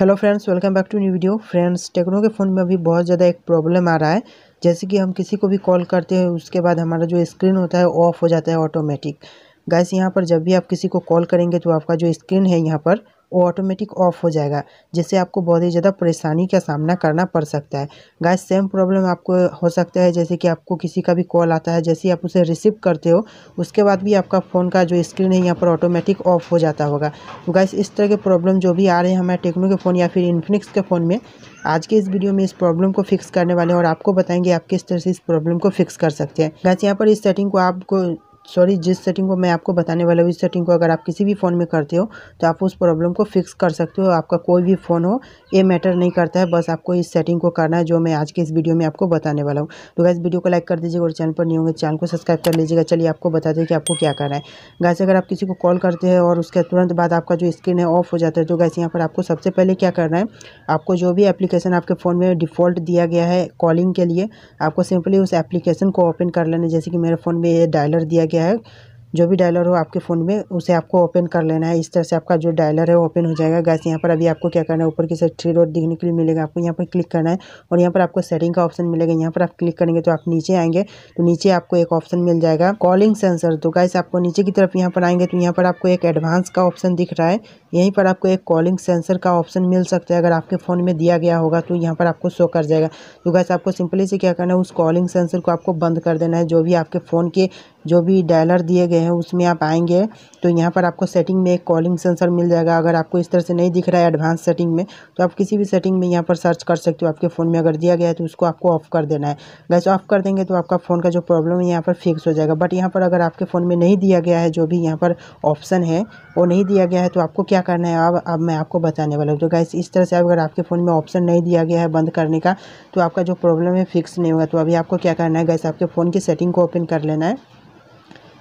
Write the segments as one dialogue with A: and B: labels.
A: hello friends welcome back to new video friends Tecno के phone में अभी बहुत ज़्यादा एक प्रॉब्लम आ रहा है जैसे कि हम किसी को भी कॉल करते हैं उसके बाद हमारा जो स्क्रीन होता है ऑफ हो जाता है ऑटोमेटिक गैस यहाँ पर जब भी आप किसी को कॉल करेंगे तो आपका जो स्क्रीन है यहाँ पर वो ऑटोमेटिक ऑफ हो जाएगा जिससे आपको बहुत ही ज़्यादा परेशानी का सामना करना पड़ सकता है गाय सेम प्रॉब्लम आपको हो सकता है जैसे कि आपको किसी का भी कॉल आता है जैसे आप उसे रिसीव करते हो उसके बाद भी आपका फ़ोन का जो स्क्रीन है यहाँ पर ऑटोमेटिक ऑफ हो जाता होगा तो गाइस इस तरह के प्रॉब्लम जो भी आ रहे हैं हमारे टेक्नो के फ़ोन या फिर इन्फिनिक्स के फ़ोन में आज के इस वीडियो में इस प्रॉब्लम को फिक्स करने वाले हैं और आपको बताएंगे आप किस तरह से इस प्रॉब्लम को फिक्स कर सकते हैं गाइस यहाँ पर इस सेटिंग को आपको सॉरी जिस सेटिंग को मैं आपको बताने वाला हूँ इस सेटिंग को अगर आप किसी भी फ़ोन में करते हो तो आप उस प्रॉब्लम को फिक्स कर सकते हो आपका कोई भी फ़ोन हो ये मैटर नहीं करता है बस आपको इस सेटिंग को करना है जो मैं आज के इस वीडियो में आपको बताने वाला हूँ तो गैस वीडियो को लाइक कर दीजिएगा और चैनल पर नहीं होंगे चैनल को सब्सक्राइब कर लीजिएगा चलिए आपको बता दें कि आपको क्या करना है गैस अगर आप किसी को कॉल करते हैं और उसके तुरंत बाद आपका जो स्क्रीन है ऑफ हो जाता है तो गैस यहाँ पर आपको सबसे पहले क्या करना है आपको जो भी एप्लीकेशन आपके फ़ोन में डिफ़ॉल्ट दिया गया है कॉलिंग के लिए आपको सिंपली उस एप्लीकेशन को ओपन कर लेना जैसे कि मेरे फ़ोन में ये डायलर दिया गया गया है जो भी डायलर हो आपके फ़ोन में उसे आपको ओपन कर लेना है इस तरह से आपका जो डायलर है ओपन हो जाएगा गैस यहाँ पर अभी आपको क्या करना है ऊपर की साइड थ्री रोड दिखने के लिए मिलेगा आपको यहाँ पर क्लिक करना है और यहाँ पर आपको सेटिंग का ऑप्शन मिलेगा यहाँ पर आप क्लिक करेंगे तो आप नीचे आएंगे तो नीचे आपको एक ऑप्शन मिल जाएगा कॉलिंग सेंसर तो गैस आपको नीचे की तरफ यहाँ पर आएंगे तो यहाँ पर आपको एक एडवांस का ऑप्शन दिख रहा है यहीं पर आपको एक कॉलिंग सेंसर का ऑप्शन मिल सकता है अगर आपके फ़ोन में दिया गया होगा तो यहाँ पर आपको शो कर जाएगा तो गैस आपको सिंपली से क्या करना है उस कॉलिंग सेंसर को आपको बंद कर देना है जो भी आपके फ़ोन के जो भी डायलर दिए गए हैं उसमें आप आएंगे तो यहाँ पर आपको सेटिंग में एक कॉलिंग सेंसर मिल जाएगा अगर आपको इस तरह से नहीं दिख रहा है एडवांस सेटिंग में तो आप किसी भी सेटिंग में यहाँ पर सर्च कर सकते हो आपके फ़ोन में अगर दिया गया है तो उसको आपको ऑफ़ कर देना है गैस ऑफ़ कर देंगे तो आपका फ़ोन का जो प्रॉब्लम है यहाँ पर फिक्स हो जाएगा बट यहाँ पर अगर आपके फ़ोन में नहीं दिया गया है जो भी यहाँ पर ऑप्शन है वो नहीं दिया गया है तो आपको क्या करना है अब अब मैं आपको बताने वाला हूँ तो गैस इस तरह से अगर आपके फ़ोन में ऑप्शन नहीं दिया गया है बंद करने का तो आपका जो प्रॉब्लम है फिक्स नहीं होगा तो अभी आपको क्या करना है गैस आपके फ़ोन की सेटिंग को ओपन कर लेना है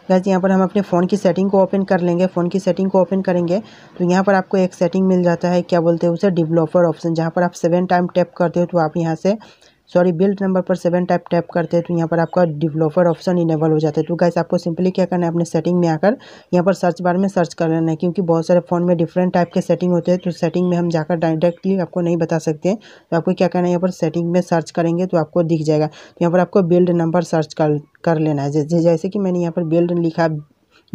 A: गैस यहाँ पर हम अपने फ़ोन की सेटिंग को ओपन कर लेंगे फ़ोन की सेटिंग को ओपन करेंगे तो यहाँ पर आपको एक सेटिंग मिल जाता है क्या बोलते हैं उसे डेवलपर ऑप्शन जहाँ पर आप सेवन टाइम टैप करते हो तो आप यहाँ से सॉरी बिल्ड नंबर पर सेवन टाइप टैप करते हैं तो यहाँ पर आपका डिवलोपर ऑप्शन इनेबल हो जाता है तो गैस आपको सिंपली क्या करना है अपने सेटिंग में आकर यहाँ पर सर्च बार में सर्च कर लेना है क्योंकि बहुत सारे फ़ोन में डिफरेंट टाइप के सेटिंग होते हैं तो सेटिंग में हम जाकर डायरेक्टली आपको नहीं बता सकते हैं तो आपको क्या करना है यहाँ पर सेटिंग में सर्च करेंगे तो आपको दिख जाएगा तो यहाँ पर आपको बिल्ड नंबर सर्च कर कर लेना है जैसे कि मैंने यहाँ पर बिल्ड लिखा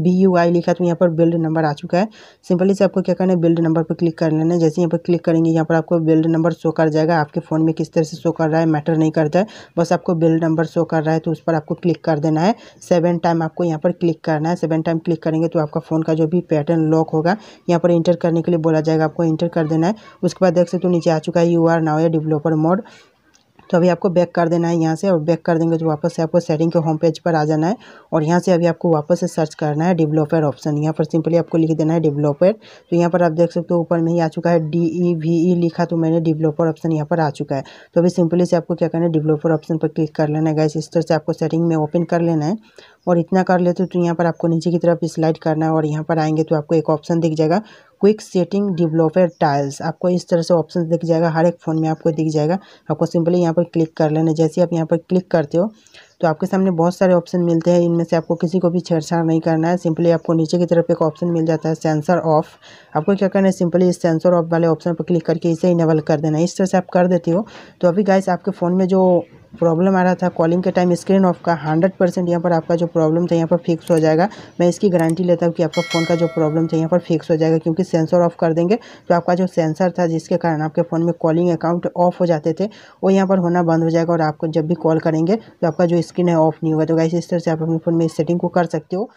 A: बी यू आई लिखा तो यहाँ पर बिल्ड नंबर आ चुका है सिंपली से आपको क्या करना है बिल्ड नंबर पर क्लिक कर लेना है जैसे यहाँ पर क्लिक करेंगे यहाँ पर आपको बिल्ड नंबर शो कर जाएगा आपके फ़ोन में किस तरह से शो कर रहा है मैटर नहीं करता है बस आपको बिल्ड नंबर शो कर रहा है तो उस पर आपको क्लिक कर देना है सेवन टाइम आपको यहाँ पर क्लिक करना है सेवन टाइम क्लिक करेंगे तो आपका फ़ोन का जो भी पैटर्न लॉक होगा यहाँ पर इंटर करने के लिए बोला जाएगा आपको इंटर कर देना है उसके बाद देख सकते हो नीचे आ चुका है यू आर नाउ या डिवलोपर मोड तो अभी आपको बैक कर देना है यहाँ से और बैक कर देंगे तो वापस से आपको सेटिंग के होम पेज पर आ जाना है और यहाँ से अभी आपको वापस से सर्च करना है डेवलपर ऑप्शन यहाँ पर सिंपली आपको लिख देना है डेवलपर तो यहाँ पर आप देख सकते हो ऊपर में ही आ चुका है डी ई वी ई लिखा तो मैंने डेवलपर ऑप्शन यहाँ पर आ चुका है तो अभी सिंपली से आपको क्या करना है डेवलपर ऑप्शन पर क्लिक कर लेना है गैस इस तरह से आपको सेटिंग में ओपन कर लेना है और इतना कर लेते हो तो यहाँ पर आपको नीचे की तरफ स्लाइड करना है और यहाँ पर आएंगे तो आपको एक ऑप्शन दिख जाएगा क्विक सेटिंग डेवलपर टाइल्स आपको इस तरह से ऑप्शन दिख जाएगा हर एक फ़ोन में आपको दिख जाएगा आपको सिंपली यहाँ पर क्लिक कर लेना जैसे आप यहाँ पर क्लिक करते हो तो आपके सामने बहुत सारे ऑप्शन मिलते हैं इनमें से आपको किसी को भी छेड़छाड़ नहीं करना है सिंपली आपको नीचे की तरफ एक ऑप्शन मिल जाता है सेंसर ऑफ आपको क्या करना है सिंपली इस सेंसर ऑफ वाले ऑप्शन पर क्लिक करके इसे इनेबल कर देना है इस तरह से आप कर देते हो तो अभी गाइस आपके फ़ोन में जो प्रॉब्लम आ रहा था कॉलिंग के टाइम स्क्रीन ऑफ का हंड्रेड परसेंट यहाँ पर आपका जो प्रॉब्लम था यहाँ पर फिक्स हो जाएगा मैं इसकी गारंटी लेता हूँ कि आपका फ़ोन का जो प्रॉब्लम था यहाँ पर फिक्स हो जाएगा क्योंकि सेंसर ऑफ कर देंगे तो आपका जो सेंसर था जिसके कारण आपके फ़ोन में कॉलिंग अकाउंट ऑफ हो जाते थे वो यहाँ पर होना बंद हो जाएगा और आपको जब भी कॉल करेंगे तो आपका जो स्क्रीन है ऑफ नहीं होगा तो वैसे इस तरह से आप अपने फ़ोन में सेटिंग को कर सकते हो